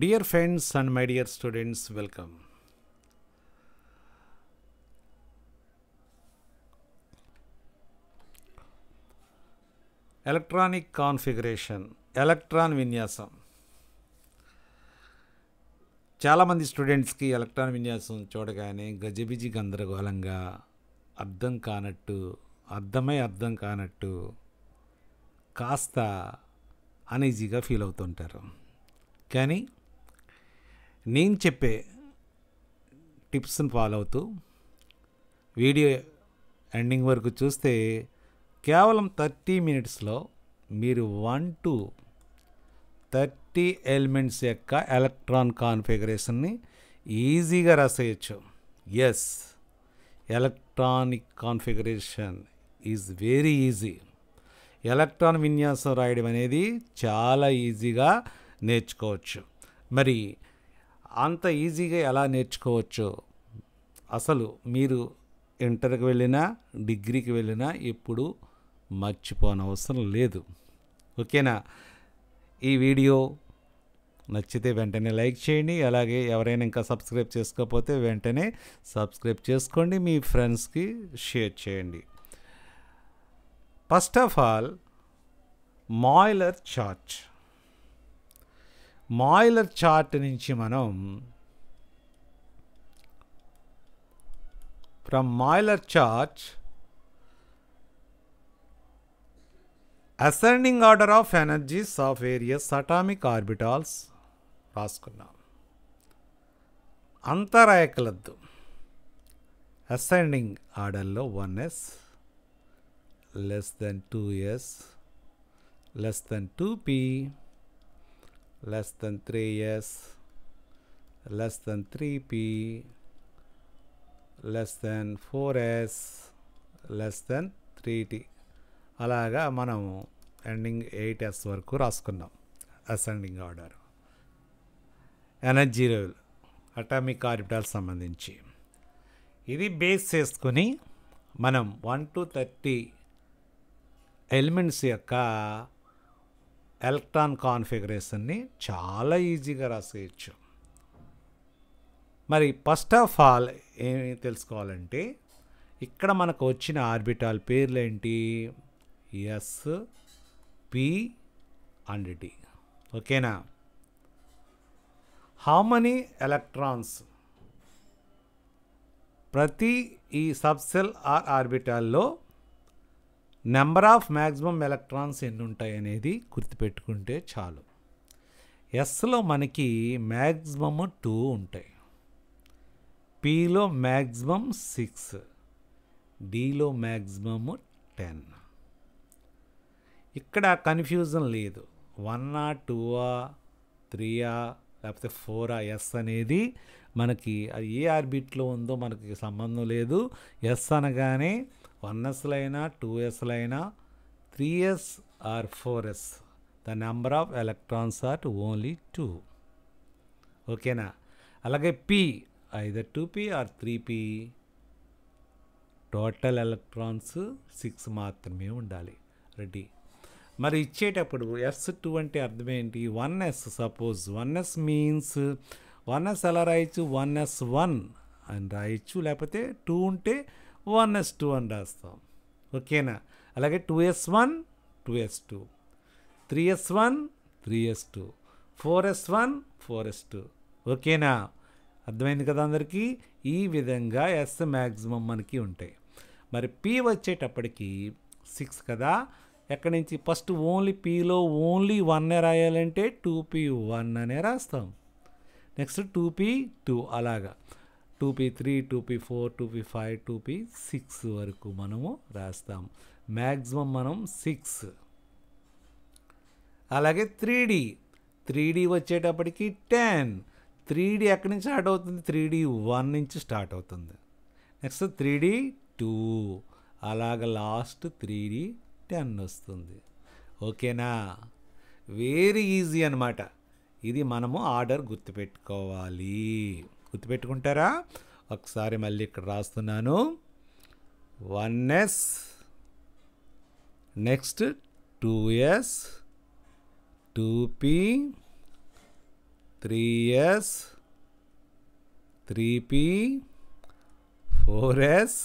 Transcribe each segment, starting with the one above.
Dear friends and my dear students, welcome. Electronic configuration electron విన్యాసం చాలామంది స్టూడెంట్స్కి electron విన్యాసం చూడగానే గజిబిజి గందరగోళంగా అర్థం కానట్టు అర్థమై అర్థం కానట్టు కాస్త అనేజీగా ఫీల్ అవుతుంటారు కానీ నేను చెప్పే టిప్స్ని ఫాలో అవుతూ వీడియో ఎండింగ్ వరకు చూస్తే కేవలం థర్టీ మినిట్స్లో మీరు వన్ టు థర్టీ ఎలిమెంట్స్ యొక్క ఎలక్ట్రాన్ కాన్ఫిగరేషన్ని ఈజీగా రాసేయచ్చు yes electronic configuration is very easy electron విన్యాసం రాయడం అనేది చాలా ఈజీగా నేర్చుకోవచ్చు మరి అంత ఈజీగా ఎలా నేర్చుకోవచ్చు అసలు మీరు ఇంటర్కి వెళ్ళినా డిగ్రీకి వెళ్ళినా ఎప్పుడు మర్చిపోనవసరం లేదు ఓకేనా ఈ వీడియో నచ్చితే వెంటనే లైక్ చేయండి అలాగే ఎవరైనా ఇంకా సబ్స్క్రైబ్ చేసుకోకపోతే వెంటనే సబ్స్క్రైబ్ చేసుకోండి మీ ఫ్రెండ్స్కి షేర్ చేయండి first of all Moeller chart Moeller chart నుంచి మనం from Moeller chart ascending order of energies of various atomic orbitals రాసుకున్నాం అంతరాయకలద్దు అసెండింగ్ ఆర్డర్లో one S less than two S less than two P less than 3s less than 3p less than 4s less than 3t అలాగా మనం ending eight S వరకు రాసుకున్నాం ascending order energy level atomic orbital సంబంధించి ఇది base చేసుకుని మనం one to thirty elements యొక్క electron కాన్ఫిగరేషన్ని చాలా ఈజీగా రాసేయచ్చు మరి ఫస్ట్ ఆఫ్ ఆల్ ఏమి తెలుసుకోవాలంటే ఇక్కడ మనకు వచ్చిన ఆర్బిటాల్ పేర్లు ఏంటి ఎస్ పి అండ్ డి ఓకేనా హౌ మనీ ఎలక్ట్రాన్స్ ప్రతి ఈ సబ్సెల్ ఆర్ ఆర్బిటాల్లో నెంబర్ ఆఫ్ మ్యాక్సిమం ఎలక్ట్రాన్స్ ఎన్ని ఉంటాయి అనేది గుర్తుపెట్టుకుంటే చాలు ఎస్లో మనకి మ్యాక్సిమమ్ టూ ఉంటాయి పిలో మ్యాక్సిమమ్ సిక్స్ డిలో మ్యాక్సిమమ్ టెన్ ఇక్కడ కన్ఫ్యూజన్ లేదు వన్నా త్రీ త్రీయా లేకపోతే ఫోరా ఎస్ అనేది మనకి అది ఏ ఆర్బిట్లో ఉందో మనకి సంబంధం లేదు ఎస్ అనగానే వన్ అయినా టూ అయినా three S or four S the number of electrons are only two ఓకేనా అలాగే P either two P or three P total electrons six మాత్రమే ఉండాలి రెడీ మరి ఇచ్చేటప్పుడు ఎస్ టూ అంటే అర్థం ఏంటి one S suppose one S means one S ఎలా రాయొచ్చు వన్ ఎస్ వన్ అని రాయొచ్చు లేకపోతే టూ ఉంటే వన్ ఎస్ టూ అని రాస్తాం ఓకేనా అలాగే two S one two S two three S one three S two four S one four S two ఓకేనా అర్థమైంది కదా అందరికీ ఈ విధంగా ఎస్ మ్యాక్సిమం మనకి ఉంటాయి మరి పి వచ్చేటప్పటికి సిక్స్ కదా ఎక్కడి నుంచి ఫస్ట్ ఓన్లీ పీలో ఓన్లీ వన్ రాయాలంటే టూ పీ వన్ అనే రాస్తాం నెక్స్ట్ టూ పీ టూ అలాగా P three P four P five P six వరకు మనము రాస్తాం మ్యాక్సిమం మనం సిక్స్ అలాగే త్రీ డి త్రీ డి వచ్చేటప్పటికి టెన్ త్రీ డీ ఎక్కడి నుంచి స్టార్ట్ అవుతుంది త్రీ డి వన్ నుంచి స్టార్ట్ అవుతుంది నెక్స్ట్ త్రీ డి టూ అలాగ లాస్ట్ త్రీ డి టెన్ వస్తుంది ఓకేనా వెరీ ఈజీ అనమాట ఇది మనము ఆర్డర్ గుర్తుపెట్టుకోవాలి గుర్తుపెట్టుకుంటారా ఒకసారి మళ్ళీ ఇక్కడ రాస్తున్నాను one S next two S two P three S three P four S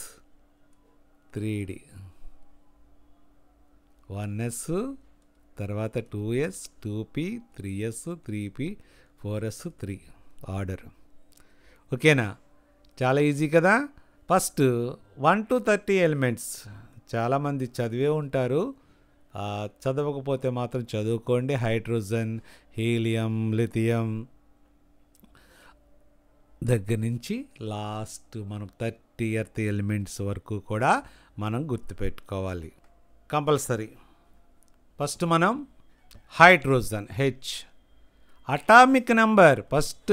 three D one S తర్వాత two S two P three S three P four S three order ఓకేనా చాలా ఈజీ కదా first one to thirty elements చాలామంది చదివే ఉంటారు చదవకపోతే మాత్రం చదువుకోండి హైడ్రోజన్ హీలియం లిథియం దగ్గర నుంచి లాస్ట్ మనం థర్టీ ఎర్త్ ఎలిమెంట్స్ వరకు కూడా మనం గుర్తుపెట్టుకోవాలి కంపల్సరీ ఫస్ట్ మనం హైడ్రోజన్ హెచ్ అటామిక్ నెంబర్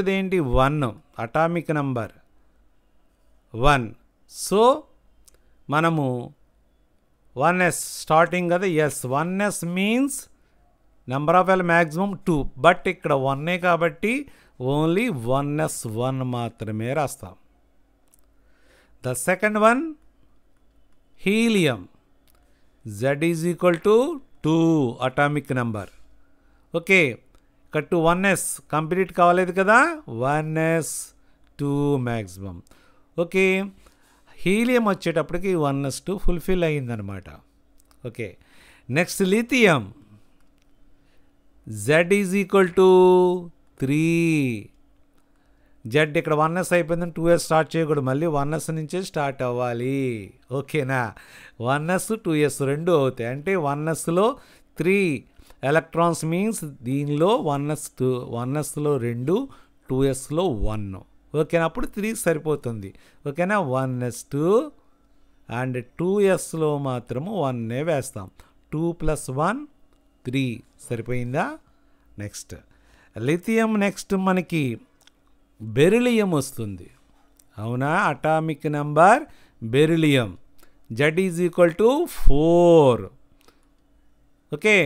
దేంటి one atomic number one so మనము వన్ ఎస్ స్టార్టింగ్ కదా S one S means number of L maximum two but ఇక్కడ వన్నే కాబట్టి ఓన్లీ వన్ ఎస్ వన్ మాత్రమే రాస్తాం the second one helium Z is equal to two atomic number okay cut to one S complete కావలేదు కదా one S two maximum okay helium వచ్చేటప్పటికి one S two fulfil అయ్యిందనమాట okay next lithium Z is equal to three Z ఇక్కడ one S అయిపోయిందని two S start చేయకూడదు మళ్ళీ one yes నుంచే start అవ్వాలి ఓకేనా వన్ ఎస్ టూ ఎస్ రెండు అవుతాయి అంటే వన్ ఎస్లో త్రీ ఎలక్ట్రాన్స్ మీన్స్ దీనిలో వన్ ఎస్ టూ వన్ ఎస్లో రెండు టూ ఎస్లో వన్ ఓకేనా అప్పుడు త్రీ సరిపోతుంది ఓకేనా one S two and two ఎస్లో మాత్రము వన్నే వేస్తాం టూ ప్లస్ వన్ త్రీ సరిపోయిందా నెక్స్ట్ లిథియం నెక్స్ట్ మనకి బెరిలియం వస్తుంది అవునా atomic number beryllium Z is equal to four okay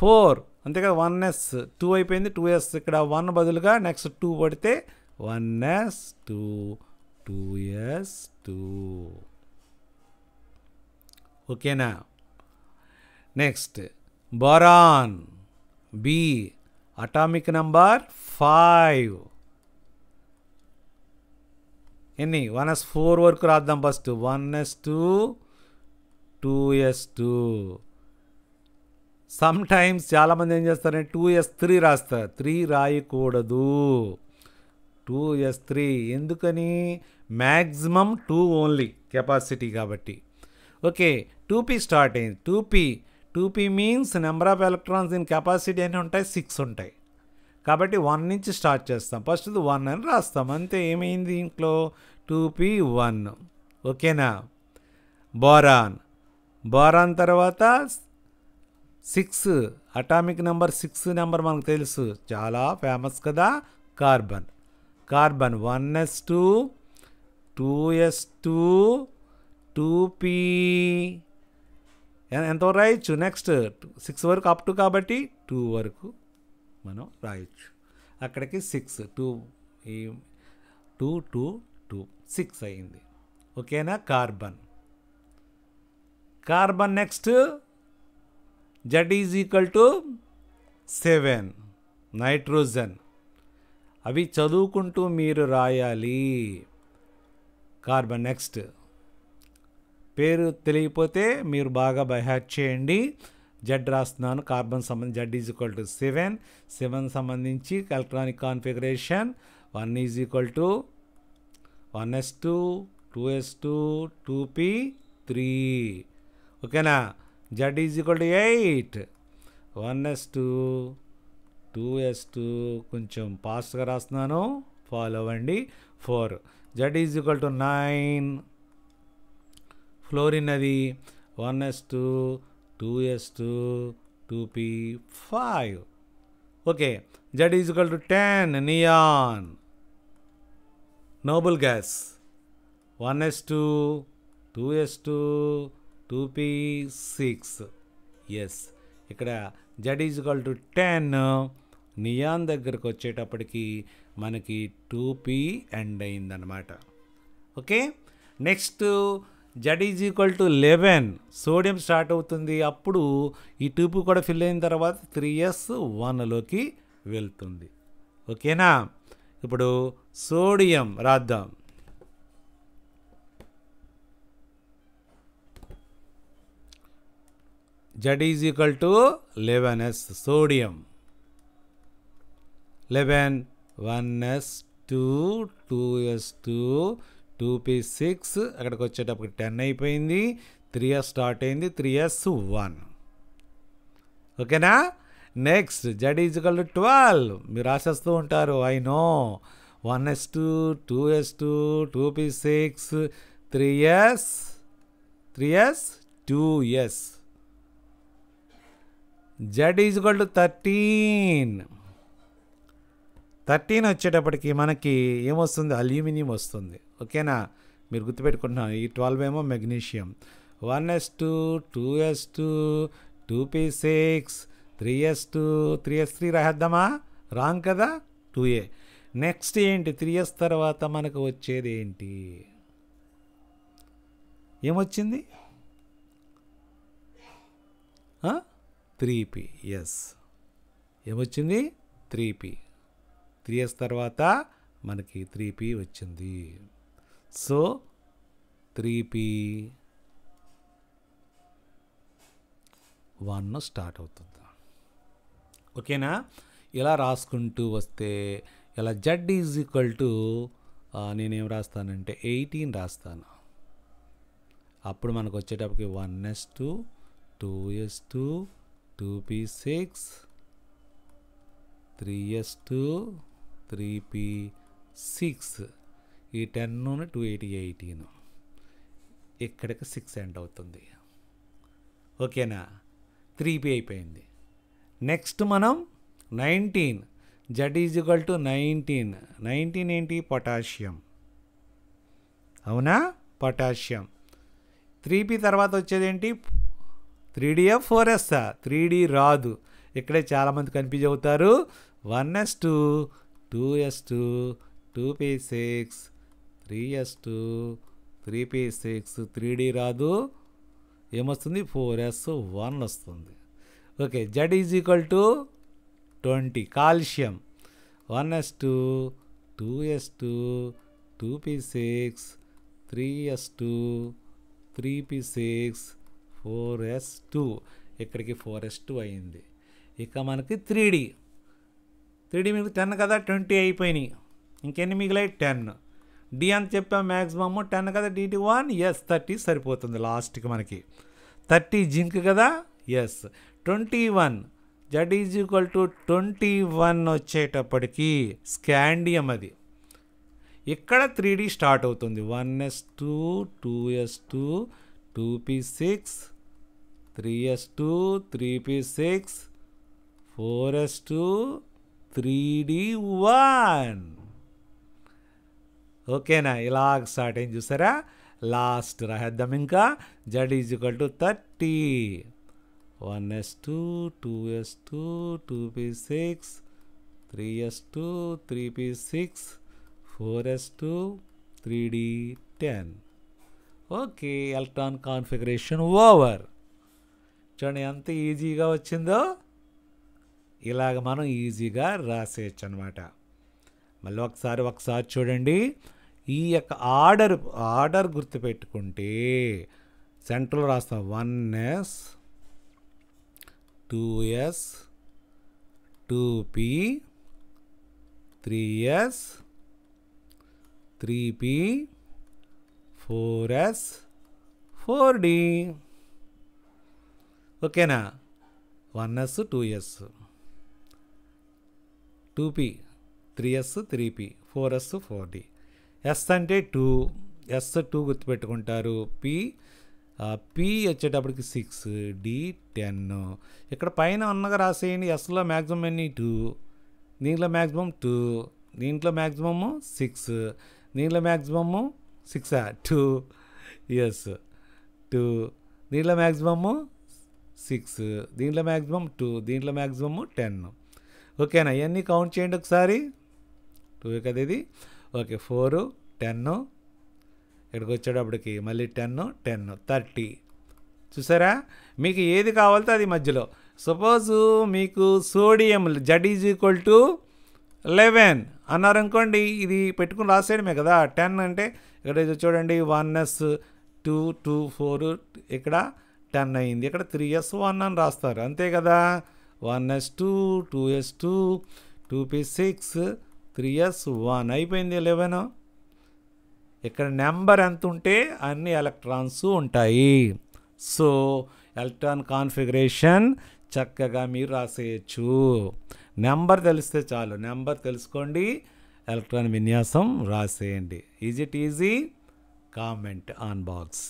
four అంతే కదా వన్ ఎస్ టూ అయిపోయింది టూ ఎస్ ఇక్కడ వన్ బదులుగా నెక్స్ట్ టూ పడితే one S two two S two ఓకేనా next boron B atomic number five ఎన్ని వన్ ఎస్ ఫోర్ వరకు రాద్దాం first one S two two S two some times చాలామంది ఏం చేస్తారంటే టూ ఎస్ త్రీ రాస్తారు త్రీ రాయకూడదు టూ ఎస్ త్రీ ఎందుకని మ్యాక్సిమం టూ ఓన్లీ కెపాసిటీ కాబట్టి ఓకే టూ పీ స్టార్ట్ అయింది two P two P means number of electrons in capacity అని ఉంటాయి సిక్స్ ఉంటాయి కాబట్టి వన్ నుంచి స్టార్ట్ చేస్తాం ఫస్ట్ వన్ అని రాస్తాం అంతే ఏమైంది ఇంట్లో టూ పీ వన్ ఓకేనా బోరాన్ బోరాన్ తర్వాత six atomic number six number మనకు తెలుసు చాలా ఫేమస్ కదా carbon carbon one S two two S two two P ఎంతవరకు రాయొచ్చు నెక్స్ట్ సిక్స్ వరకు అప్ టు కాబట్టి టూ వరకు మనం రాయొచ్చు అక్కడికి సిక్స్ టూ ఈ టూ టూ టూ సిక్స్ అయింది ఓకేనా carbon carbon next that is equal to seven nitrogen అవి చదువుకుంటూ మీరు రాయాలి కార్బన్ నెక్స్ట్ పేరు తెలియకపోతే మీరు బాగా బైహాట్ చేయండి జెడ్ రాస్తున్నాను కార్బన్ సంబంధించి Z is equal to seven seven సంబంధించి electronic configuration one is equal to one S two two S two two P three ఓకేనా Z is equal to eight one S two two S two కొంచెం ఫాస్ట్గా రాస్తున్నాను follow అవ్వండి four Z is equal to nine fluorine అది one S two two S two two P five okay Z is equal to ten neon noble gas one S two two S two two P six S ఇక్కడ Z is equal to ten neon దగ్గరకు వచ్చేటప్పటికి మనకి two P end అయిందనమాట okay next Z is equal to eleven sodium start అవుతుంది అప్పుడు ఈ టూపు కూడా fill అయిన తర్వాత త్రీ ఎస్ వన్లోకి వెళ్తుంది ఓకేనా ఇప్పుడు సోడియం రాద్దాం Z is equal to eleven S sodium eleven one S two two S two two P six అక్కడికి వచ్చేటప్పుడు టెన్ అయిపోయింది త్రీ ఎస్ స్టార్ట్ అయింది త్రీ ఎస్ వన్ ఓకేనా next Z is equal to twelve మీరు రాసేస్తూ ఉంటారు I know one S two two S two two P six three S three S two S Z is equal to thirteen thirteen వచ్చేటప్పటికి మనకి ఏమొస్తుంది aluminium వస్తుంది ఓకేనా మీరు గుర్తుపెట్టుకుంటున్నాం ఈ ట్వెల్వ్ ఏమో magnesium one S two two S two two P six three S two three S three రాద్దామా wrong కదా టూ ఏ నెక్స్ట్ ఏంటి త్రీ ఇయర్స్ తర్వాత మనకు వచ్చేది ఏంటి ఏమొచ్చింది త్రీ పి ఎస్ ఏమొచ్చింది త్రీ పి త్రీ ఎస్ తర్వాత మనకి త్రీ పి వచ్చింది so three P one start అవుతుంది ఓకేనా ఇలా రాసుకుంటూ వస్తే ఇలా జడ్ ఈజ్ ఈక్వల్ టు నేనేం రాస్తానంటే ఎయిటీన్ రాస్తాను అప్పుడు మనకు వచ్చేటప్పటికి one S two two S two two two six three S three P six ఈ టెన్ టూ ఎయిటీ ఎయిటీన్ ఇక్కడికి సిక్స్ ఎండ్ అవుతుంది ఓకేనా త్రీ పి అయిపోయింది నెక్స్ట్ మనం nineteen Z is equal to nineteen nineteen ఏంటి పొటాషియం అవునా పొటాషియం త్రీ పి తర్వాత వచ్చేది ఏంటి త్రీడీయా ఫోర్ ఎస్సా త్రీ డీ రాదు ఇక్కడే చాలామంది కన్ఫ్యూజ్ అవుతారు one S two two S two two P six three S two three P six three D రాదు ఏమొస్తుంది ఫోర్ ఎస్ వన్ వస్తుంది okay Z is equal to twenty calcium one S two two S two two P six three S two three P six four S two ఇక్కడికి four S two అయింది ఇక మనకి three D three D మీకు ten కదా twenty అయిపోయినాయి ఇంకెన్ని మిగిలాయి ten D అని చెప్పాం మ్యాక్సిమమ్ టెన్ కదా డిటి వన్ ఎస్ థర్టీ సరిపోతుంది లాస్ట్కి మనకి థర్టీ జింక్ కదా S twenty one Z is equal to twenty one వచ్చేటప్పటికీ స్కాండియం అది ఇక్కడ త్రీ డీ స్టార్ట్ అవుతుంది one S two two S two two P six 3s2, 3p6, 4s2, 3d1. ఓకేనా ఇలాగ స్టార్ట్ అయింది చూసారా లాస్ట్ రాసేద్దాం ఇంకా Z is equal to thirty one S two two S two two P six three S two three P six four S two three D ten okay electron configuration over చూడండి ఎంత ఈజీగా వచ్చిందో ఇలాగ మనం ఈజీగా రాసేయచ్చు అనమాట మళ్ళీ ఒకసారి ఒకసారి చూడండి ఈ యొక్క ఆర్డర్ ఆర్డర్ గుర్తుపెట్టుకుంటే సెంట్రల్ రాస్తాం one S two S two P three S three P four S four D ఓకేనా one S two S two P three S three P four S four D S అంటే two S two గుర్తుపెట్టుకుంటారు P P వచ్చేటప్పటికి six D ten ఇక్కడ పైన ఉన్నగా రాసేయండి ఎస్లో maximum ఎన్ని టూ దీంట్లో మ్యాక్సిమం టూ దీంట్లో మ్యాక్సిమము సిక్స్ దీంట్లో మ్యాక్సిమము సిక్సా టూ ఎస్ టూ దీంట్లో మ్యాక్సిమము సిక్స్ దీంట్లో మ్యాక్సిమం టూ దీంట్లో మ్యాక్సిమమ్ టెన్ ఓకేనా ఇవన్నీ కౌంట్ చేయండి ఒకసారి టూ కదా ఇది ఓకే ఫోరు టెన్ ఇక్కడికి వచ్చేటప్పటికి మళ్ళీ టెన్ టెన్ థర్టీ చూసారా మీకు ఏది కావాలితే అది మధ్యలో సపోజు మీకు sodium Z is equal to eleven అన్నారు అనుకోండి ఇది పెట్టుకుని రాసేయడమే కదా టెన్ అంటే ఇక్కడ చూడండి one S two two four ఇక్కడ టెన్ అయింది ఇక్కడ త్రీ ఎస్ వన్ అని రాస్తారు అంతే కదా one S two two S two two P six three S one అయిపోయింది లెవెన్ ఇక్కడ నెంబర్ ఎంత ఉంటే అన్ని ఎలక్ట్రాన్స్ ఉంటాయి సో ఎలక్ట్రాన్ కాన్ఫిగరేషన్ చక్కగా మీరు రాసేయచ్చు నెంబర్ తెలిస్తే చాలు నెంబర్ తెలుసుకోండి ఎలక్ట్రాన్ విన్యాసం రాసేయండి is it easy comment on box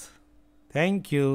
thank you